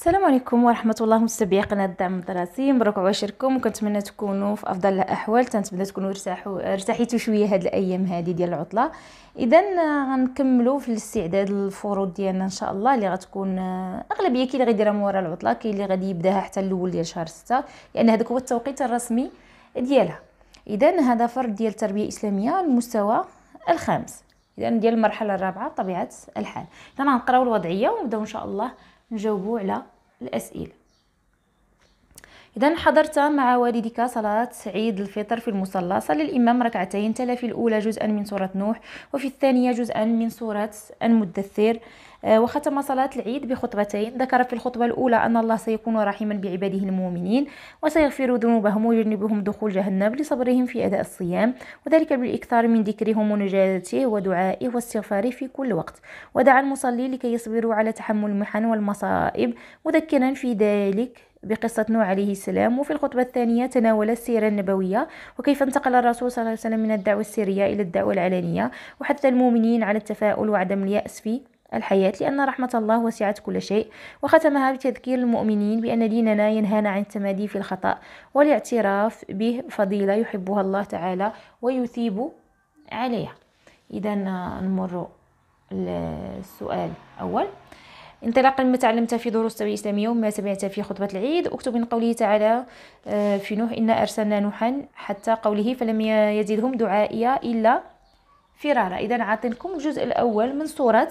السلام عليكم ورحمه الله متابعي قناه الدعم الدراسي مبروك عواشركم كنتمنى تكونوا في افضل الاحوال تنتمنى تكونوا ارتاحوا ارتحيتوا شويه هاد الايام هادي ديال العطله اذا غنكملوا في الاستعداد للفروض ديالنا ان شاء الله اللي غتكون آه، اغلبيه كي اللي غيديرها مورا العطله كاين اللي غادي يبداها حتى الاول ديال شهر ستة لان يعني هذاك هو التوقيت الرسمي ديالها اذا هذا فرد ديال التربيه الاسلاميه المستوى الخامس اذا ديال المرحله الرابعه بطبيعه الحال اذا غنقراو الوضعيه ونبداو ان شاء الله نجاوبوا على الأسئلة إذا حضرت مع والدك صلاة عيد الفطر في المصلى صلى الإمام ركعتين تلا في الأولى جزءا من سورة نوح وفي الثانية جزءا من سورة المدثر آه، وختم صلاة العيد بخطبتين ذكر في الخطبة الأولى أن الله سيكون رحيما بعباده المؤمنين وسيغفر ذنوبهم ويجنبهم دخول جهنم لصبرهم في أداء الصيام وذلك بالإكثار من ذكرهم ونجاته ودعائه واستغفاره في كل وقت ودعا المصلي لكي يصبروا على تحمل المحن والمصائب مذكرا في ذلك بقصة نوح عليه السلام وفي الخطبة الثانية تناول السيرة النبوية وكيف انتقل الرسول صلى الله عليه وسلم من الدعوة السرية إلى الدعوة العلنية وحث المؤمنين على التفاؤل وعدم اليأس في الحياة لأن رحمة الله وسعت كل شيء وختمها بتذكير المؤمنين بأن ديننا ينهانا عن التمادي في الخطأ والاعتراف به فضيلة يحبها الله تعالى ويثيب عليها إذا آه، نمر للسؤال الأول انطلاقا مما تعلمت في دروس التوعية الإسلامية وما سمعت في خطبة العيد اكتب من قوله تعالى آه، في نوح إنا أرسلنا نوحا حتى قوله فلم يزدهم دعائي إلا فرارا اذا عاطينكم الجزء الاول من سوره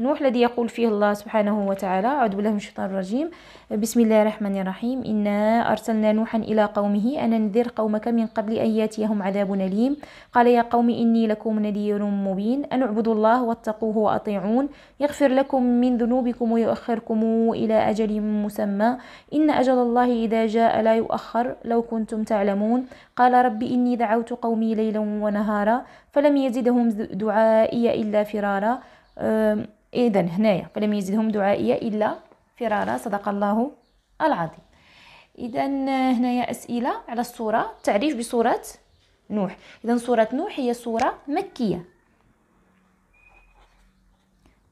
نوح الذي يقول فيه الله سبحانه وتعالى أعوذ بالله من الشيطان الرجيم بسم الله الرحمن الرحيم إنا أرسلنا نوحا إلى قومه أن أنذر قومك من قبل أن يأتيهم عذاب أليم قال يا قوم إني لكم نذير مبين أن اعبدوا الله واتقوه وأطيعون يغفر لكم من ذنوبكم ويؤخركم إلى أجل مسمى إن أجل الله إذا جاء لا يؤخر لو كنتم تعلمون قال رب إني دعوت قومي ليلا ونهارا فلم يزدهم يزدهم دعائية إلا فرارا إذا هنايا فلم يزدهم دعائية إلا فرارا صدق الله العظيم إذا آه، هنايا أسئلة على الصورة تعريف بصورة نوح إذا صورة نوح هي صورة مكية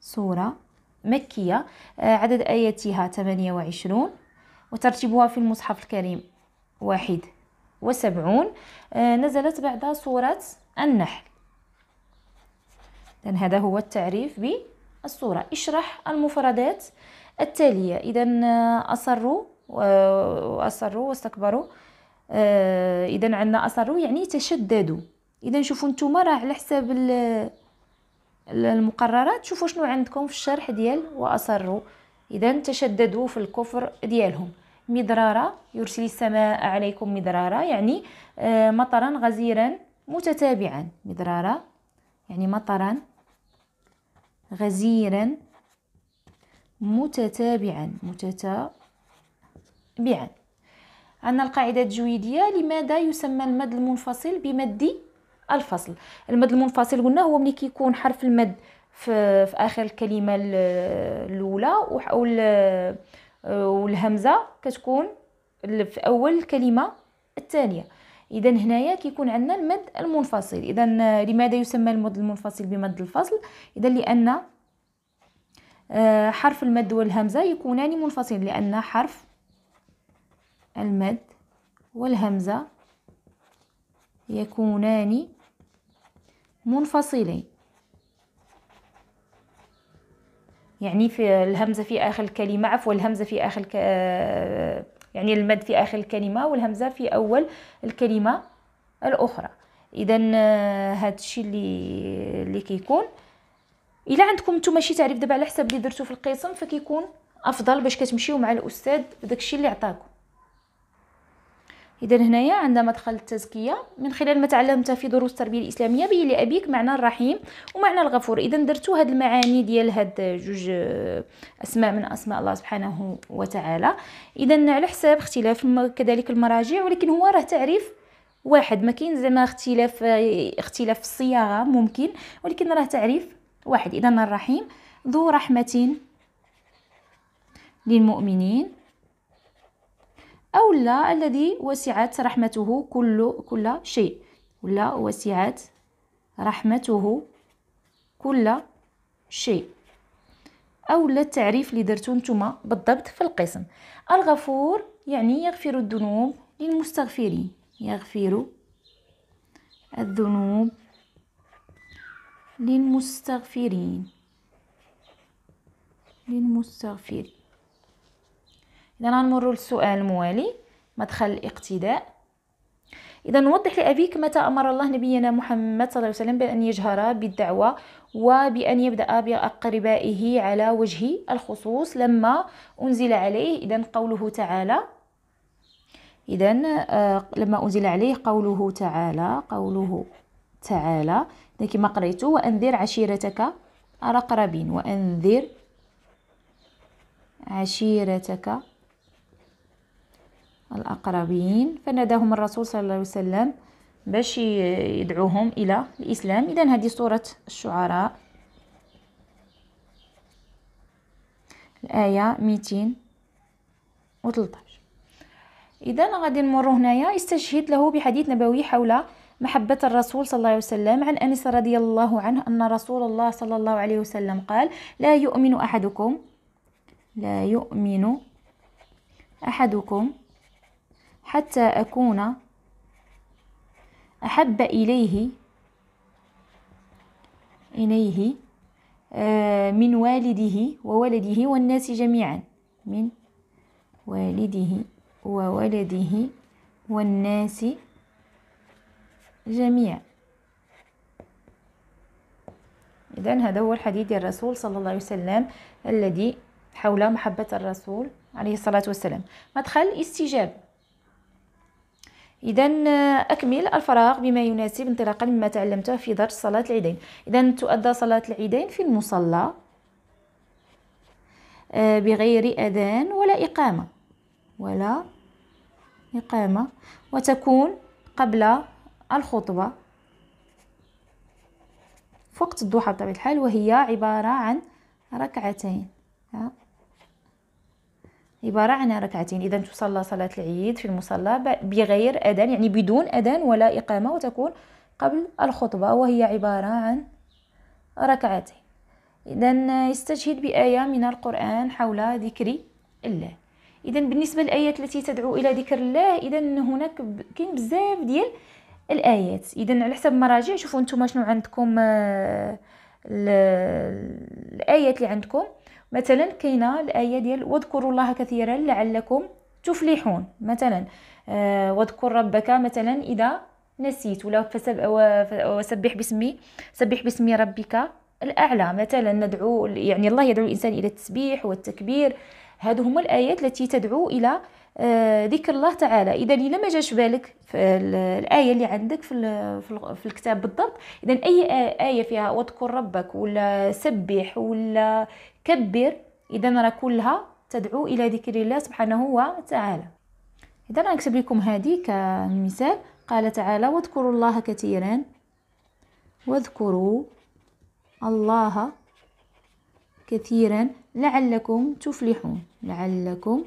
صورة مكية آه، عدد آياتها 28 وترتيبها في المصحف الكريم واحد وسبعون آه، نزلت بعد سورة النحل إذا هذا هو التعريف بالصورة اشرح المفردات التالية إذا آه، أصروا وأصروا آه، واستكبروا آه، إذا عندنا أصروا يعني تشددوا إذا شوفوا نتوما راه على حساب المقررات شوفوا شنو عندكم في الشرح ديال وأصروا إذا تشددوا في الكفر ديالهم مدرارا يرسل السماء عليكم مدرارا يعني مطرا غزيرا متتابعا مدرارا يعني مطرا غزيرا متتابعا متتابعا عندنا القاعدة الجويديه لماذا يسمى المد المنفصل بمد الفصل المد المنفصل قلنا هو ملي كيكون حرف المد في, في آخر الكلمة الأولى والهمزة كتكون في أول الكلمة الثانية اذا هنايا كيكون عندنا المد المنفصل اذا آه، لماذا يسمى المد المنفصل بمد الفصل اذا لان آه، حرف المد والهمزه يكونان منفصلين لان حرف المد والهمزه يكونان منفصلين يعني في الهمزه في اخر الكلمه عفوا الهمزه في اخر الك... آه، يعني المد في آخر الكلمة والهمزة في أول الكلمة الأخرى إذا آه، هذا الشيء اللي اللي كيكون إلا عندكم نتوما شي تعريف دابا على حسب اللي درتو في القسم فكيكون أفضل باش كتمشيو مع الأستاذ بداكشي اللي عطاكم اذا هنايا عندنا مدخل التزكيه من خلال ما تعلمت في دروس التربيه الاسلاميه بين لابيك معنى الرحيم ومعنى الغفور اذا درتو هاد المعاني ديال هاد جوج اسماء من اسماء الله سبحانه وتعالى اذا على حساب اختلاف كذلك المراجع ولكن هو راه تعريف واحد ما كاين زعما اختلاف اختلاف الصياغه ممكن ولكن راه تعريف واحد اذا الرحيم ذو رحمه للمؤمنين أو لا الذي وسعت رحمته كل كل شيء ولا وسعت رحمته كل شيء أو لا التعريف اللي درتو نتوما بالضبط في القسم الغفور يعني يغفر الذنوب للمستغفرين يغفر الذنوب للمستغفرين للمستغفرين اذا غنمروا للسؤال الموالي مدخل الاقتداء اذا نوضح لابيك متى امر الله نبينا محمد صلى الله عليه وسلم بان يجهر بالدعوه وبان يبدا باقربائه على وجه الخصوص لما انزل عليه اذا قوله تعالى اذا آه، لما انزل عليه قوله تعالى قوله تعالى كما قريت وانذر عشيرتك الاقربين وانذر عشيرتك الأقربين فناداهم الرسول صلى الله عليه وسلم باش يدعوهم إلى الإسلام إذا هذه سورة الشعراء الآية 213 إذا غادي نمر هنايا استشهد له بحديث نبوي حول محبة الرسول صلى الله عليه وسلم عن أنس رضي الله عنه أن رسول الله صلى الله عليه وسلم قال لا يؤمن أحدكم لا يؤمن أحدكم حتى أكون أحب إليه إليه آه، من والده وولده والناس جميعا من والده وولده والناس جميعا إذا هذا هو الحديث الرسول صلى الله عليه وسلم الذي حول محبة الرسول عليه الصلاة والسلام مدخل استجابة اذا آه، اكمل الفراغ بما يناسب انطلاقا مما تعلمته في درس صلاه العيدين اذا تؤدى صلاه العيدين في المصلى آه، بغير اذان ولا اقامه ولا اقامه وتكون قبل الخطبه وقت الضحى بطبيعه الحال وهي عباره عن ركعتين عبارة عن ركعتين إذا تصلى صلاة العيد في المصلى بغير أذان يعني بدون أذان ولا إقامة وتكون قبل الخطبة وهي عبارة عن ركعتين إذا يستشهد بآية من القرآن حول ذكر الله إذا بالنسبة للآيات التي تدعو إلى ذكر الله إذا هناك كاين بزاف ديال الآيات إذا على حسب المراجع شوفوا نتوما شنو عندكم آه، الآيات اللي عندكم مثلا كاينه الايه ديال واذكروا الله كثيرا لعلكم تفلحون مثلا آه واذكر ربك مثلا اذا نسيت ولا فسب وسبح باسمي سبح باسمي ربك الاعلى مثلا ندعو يعني الله يدعو الانسان الى التسبيح والتكبير هذه هما الايات التي تدعو الى آه، ذكر الله تعالى اذا الا ما جاش بالك في الايه اللي عندك في في الكتاب بالضبط اذا اي ايه فيها واذكر ربك ولا سبح ولا كبر اذا راه كلها تدعو الى ذكر الله سبحانه وتعالى اذا نكتب لكم هذه كمثال قال تعالى واذكروا الله كثيرا واذكروا الله كثيرا لعلكم تفلحون لعلكم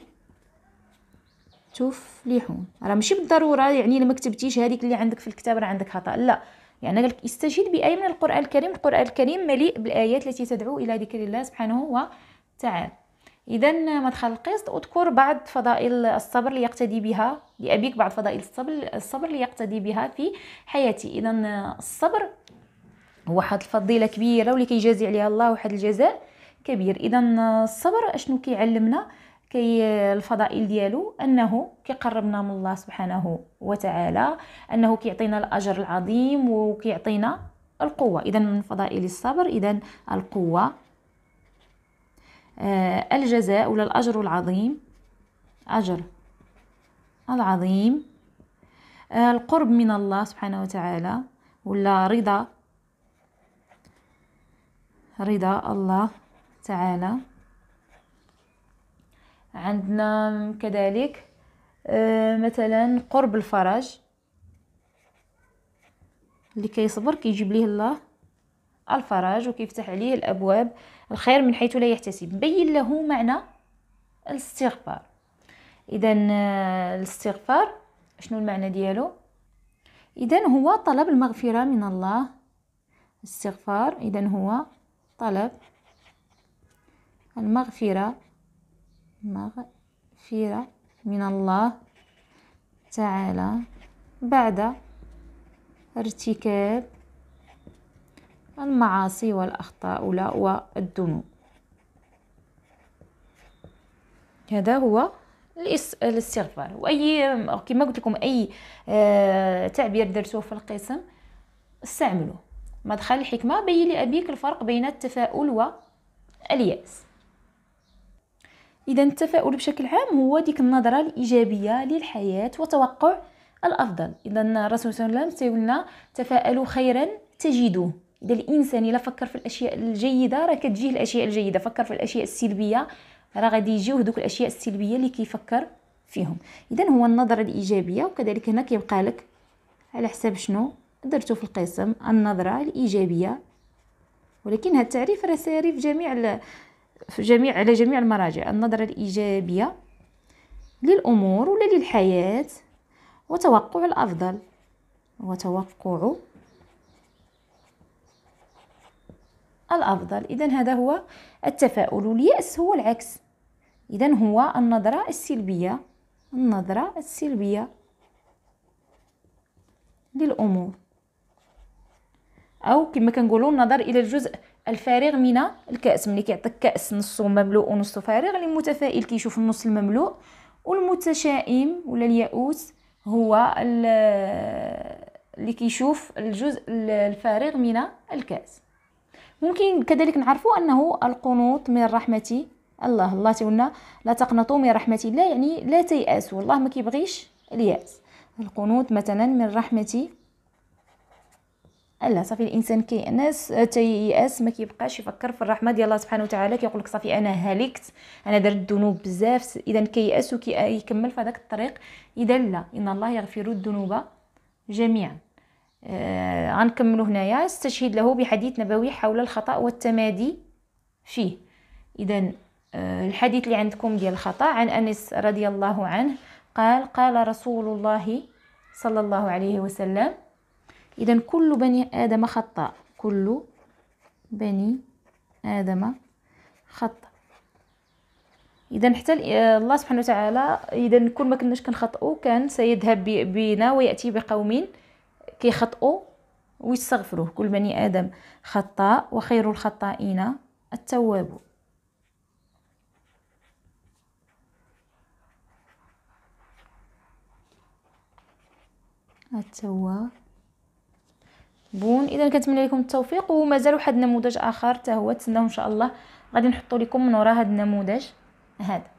تفلحون راه ماشي بالضروره يعني لما كتبتيش هذيك اللي عندك في الكتاب راه عندك خطا لا يعني قالك استجد بآية من القرآن الكريم القرآن الكريم مليء بالآيات التي تدعو إلى ذكر الله سبحانه وتعالى إذا ما تخلقيش أذكر بعض فضائل الصبر ليقتدي بها لأبيك بعض فضائل الصبر الصبر ليقتدي بها في حياتي إذا الصبر هو واحد الفضيلة كبيرة واللي كيجازي عليها الله واحد الجزاء كبير إذا الصبر أشنو كيعلمنا كي كي الفضائل ديالو انه كيقربنا من الله سبحانه وتعالى انه كيعطينا الاجر العظيم وكيعطينا القوه اذا من فضائل الصبر اذا القوه آه الجزاء ولا الاجر العظيم اجر العظيم آه القرب من الله سبحانه وتعالى ولا رضا رضا الله تعالى عندنا كذلك آه، مثلا قرب الفرج اللي كيصبر كيجيب ليه الله الفرج وكيفتح عليه الابواب الخير من حيث لا يحتسب بين له معنى الاستغفار اذا آه، الاستغفار شنو المعنى ديالو اذا هو طلب المغفره من الله الاستغفار اذا هو طلب المغفره مغفرة من الله تعالى بعد ارتكاب المعاصي والأخطاء والذنوب هذا هو الاستغفار واي كما قلت لكم اي آه، تعبير درتوه في القسم استعملوه مدخل الحكمه بين لابيك الفرق بين التفاؤل والياس اذا التفاؤل بشكل عام هو ديك النظره الايجابيه للحياه وتوقع الافضل اذا الرسول صلى الله عليه وسلم تفاءلوا خيرا تجدوه اذا الانسان الا فكر في الاشياء الجيده راه كتجيه الاشياء الجيده فكر في الاشياء السلبيه راه غادي يجيوه دوك الاشياء السلبيه اللي كيفكر فيهم اذا هو النظره الايجابيه وكذلك هنا كيبقى لك على حساب شنو درتو في القسم النظره الايجابيه ولكن هذا التعريف راه ساري في جميع في جميع على جميع المراجع النظرة الإيجابية للأمور ولا للحياة وتوقع الأفضل وتوقع الأفضل إذا هذا هو التفاؤل واليأس هو العكس إذا هو النظرة السلبية النظرة السلبية للأمور او كما كنقولوا النظر الى الجزء الفارغ من الكاس ملي كيعطيك كاس نصو مملوء ونصو فارغ المتفائل كيشوف النص المملوء والمتشائم ولا اليائوس هو اللي كيشوف الجزء الفارغ من الكاس ممكن كذلك نعرفوا انه القنوط من رحمه الله الله تيقولنا لا تقنطوا من رحمه الله يعني لا تيأسوا الله ما كيبغيش الياس القنوط مثلا من رحمه لا صافي الانسان كيأنس آه، تييأس ما كيبقاش يفكر في الرحمه ديال الله سبحانه وتعالى كيقول لك صافي انا هلكت انا درت ذنوب بزاف اذا كيأس وكيكمل آه، في هذاك الطريق اذا لا ان الله يغفر الذنوب جميعا غنكملوا آه هنايا استشهد له بحديث نبوي حول الخطا والتمادي فيه اذا آه الحديث اللي عندكم ديال الخطا عن انس رضي الله عنه قال قال رسول الله صلى الله عليه وسلم إذا كل بني آدم خطاء كل بني آدم خطاء اذا حتى آه، الله سبحانه وتعالى اذا كل ما كناش كنخطئوا كان سيذهب بنا وياتي بقوم كيخطئوا ويستغفروه كل بني ادم خطاء وخير الخطائين التواب التواب بون اذا كنتمنى لكم التوفيق ومازال واحد النموذج اخر حتى هو تسناو ان شاء الله غادي نحطو لكم من وراء هذا النموذج هذا